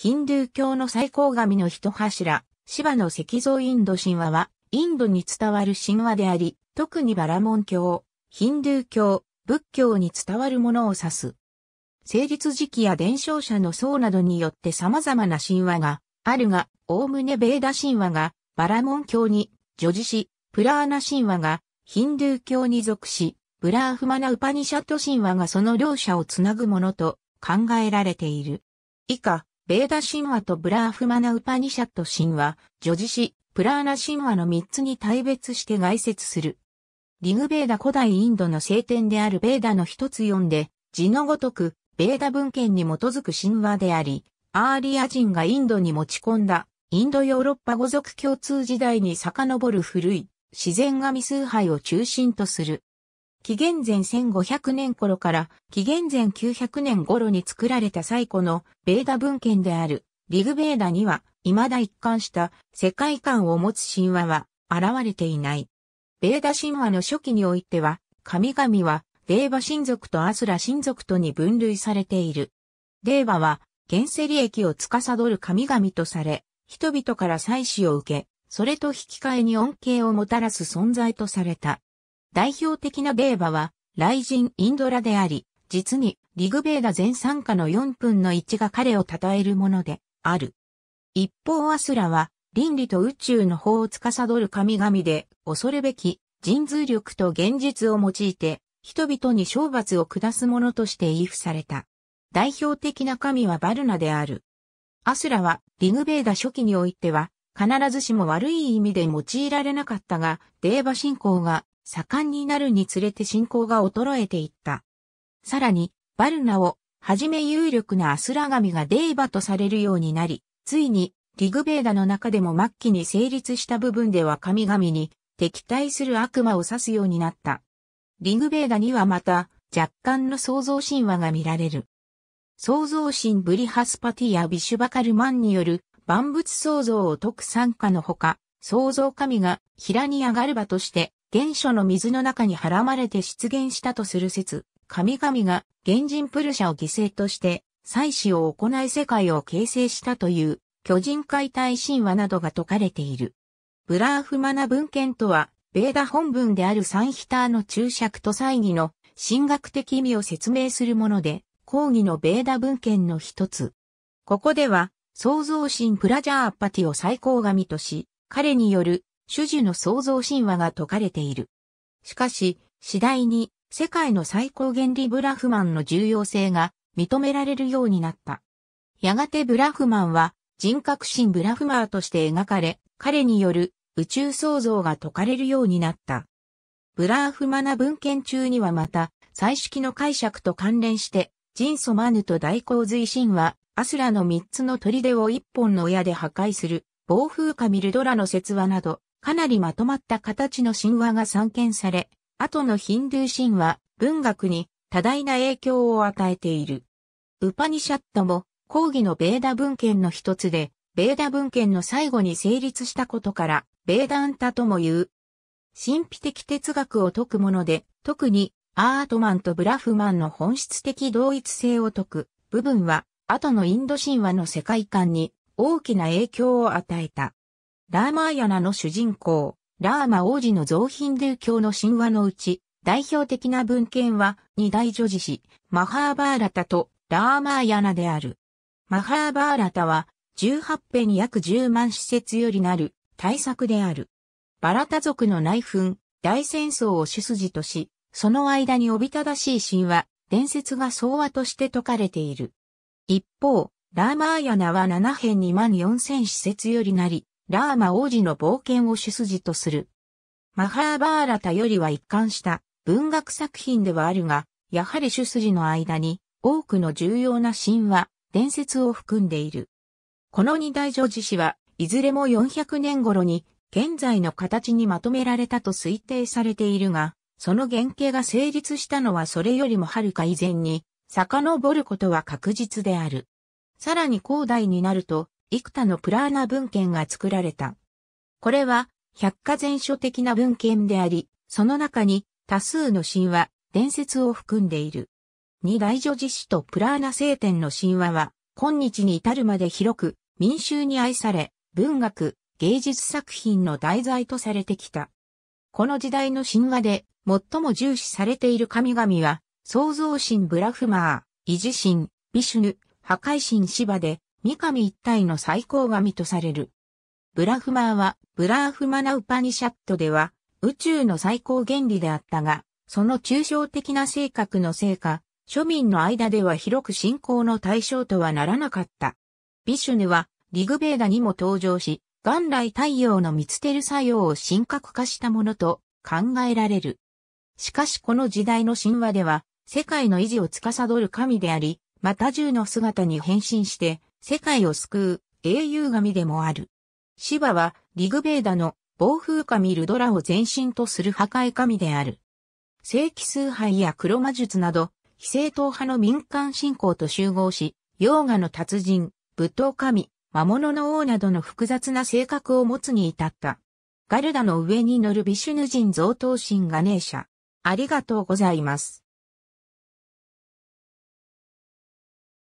ヒンドゥー教の最高神の一柱、シバの石像インド神話は、インドに伝わる神話であり、特にバラモン教、ヒンドゥー教、仏教に伝わるものを指す。成立時期や伝承者の層などによって様々な神話があるが、おおむねベーダ神話がバラモン教に、女子し、プラーナ神話がヒンドゥー教に属し、ブラーフマナウパニシャット神話がその両者をつなぐものと考えられている。以下、ベーダ神話とブラーフマナウパニシャット神話、ジョジシ、プラーナ神話の3つに対別して外説する。リグベーダ古代インドの聖典であるベーダの一つ読んで、字のごとく、ベーダ文献に基づく神話であり、アーリア人がインドに持ち込んだ、インドヨーロッパ語族共通時代に遡る古い、自然神崇拝を中心とする、紀元前1500年頃から紀元前900年頃に作られた最古のベーダ文献であるリグベーダには未だ一貫した世界観を持つ神話は現れていない。ベーダ神話の初期においては神々はデーバ神族とアスラ神族とに分類されている。デーバは現世利益を司る神々とされ、人々から祭祀を受け、それと引き換えに恩恵をもたらす存在とされた。代表的なーバは、雷神インドラであり、実に、リグベーダ全参加の4分の1が彼を称えるもので、ある。一方アスラは、倫理と宇宙の法を司る神々で、恐るべき、人通力と現実を用いて、人々に懲罰を下すものとして言い付された。代表的な神はバルナである。アスラは、リグベーダ初期においては、必ずしも悪い意味で用いられなかったが、デーバ信仰が盛んになるにつれて信仰が衰えていった。さらに、バルナをはじめ有力なアスラ神がデイバとされるようになり、ついにリグベーダの中でも末期に成立した部分では神々に敵対する悪魔を指すようになった。リグベーダにはまた若干の創造神話が見られる。創造神ブリハスパティやビシュバカルマンによる万物創造を解く参加のほか、創造神がヒラニアガルバとして原初の水の中に孕まれて出現したとする説、神々が原人プルシャを犠牲として祭祀を行い世界を形成したという巨人解体神話などが説かれている。ブラーフマナ文献とは、ベーダ本文であるサンヒターの注釈と祭儀の神学的意味を説明するもので、講義のベーダ文献の一つ。ここでは、創造神プラジャーアッパティを最高神とし、彼による種樹の創造神話が説かれている。しかし、次第に世界の最高原理ブラフマンの重要性が認められるようになった。やがてブラフマンは人格神ブラフマーとして描かれ、彼による宇宙創造が解かれるようになった。ブラーフマな文献中にはまた、彩色の解釈と関連して、ジンソマヌと大洪水神話、アスラの三つの砦を一本の親で破壊する、暴風カミルドラの説話など、かなりまとまった形の神話が散見され、後のヒンドゥー神話、文学に多大な影響を与えている。ウパニシャットも、講義のベーダ文献の一つで、ベーダ文献の最後に成立したことから、ベーダンタとも言う。神秘的哲学を説くもので、特にアートマンとブラフマンの本質的同一性を説く部分は、後のインド神話の世界観に大きな影響を与えた。ラーマーヤナの主人公、ラーマ王子の造品流ー教の神話のうち、代表的な文献は、二大女子史、マハーバーラタとラーマーヤナである。マハーバーラタは、18編約10万施設よりなる大作である。バラタ族の内紛、大戦争を主筋とし、その間におびただしい神話、伝説が総話として説かれている。一方、ラーマーヤナは7編2万4千施設よりなり、ラーマ王子の冒険を主筋とする。マハーバーラタよりは一貫した文学作品ではあるが、やはり主筋の間に多くの重要な神話、伝説を含んでいる。この二大女子史はいずれも400年頃に現在の形にまとめられたと推定されているが、その原型が成立したのはそれよりもはるか以前に遡ることは確実である。さらに後代になると、幾多のプラーナ文献が作られた。これは、百科全書的な文献であり、その中に多数の神話、伝説を含んでいる。二大女寺史とプラーナ聖典の神話は、今日に至るまで広く、民衆に愛され、文学、芸術作品の題材とされてきた。この時代の神話で、最も重視されている神々は、創造神ブラフマー、維持神、ビシュヌ、破壊神シバで、三上一体の最高神とされる。ブラフマーは、ブラーフマナウパニシャットでは、宇宙の最高原理であったが、その抽象的な性格のせいか、庶民の間では広く信仰の対象とはならなかった。ビシュヌは、リグベーダにも登場し、元来太陽の見つてる作用を神格化したものと考えられる。しかしこの時代の神話では、世界の維持を司る神であり、また銃の姿に変身して、世界を救う英雄神でもある。シバはリグベーダの暴風神ルドラを前身とする破壊神である。正規崇拝や黒魔術など、非正統派の民間信仰と集合し、ヨーガの達人、舞踏神、魔物の王などの複雑な性格を持つに至った。ガルダの上に乗るビシュヌ人贈答神ガネーシャ。ありがとうございます。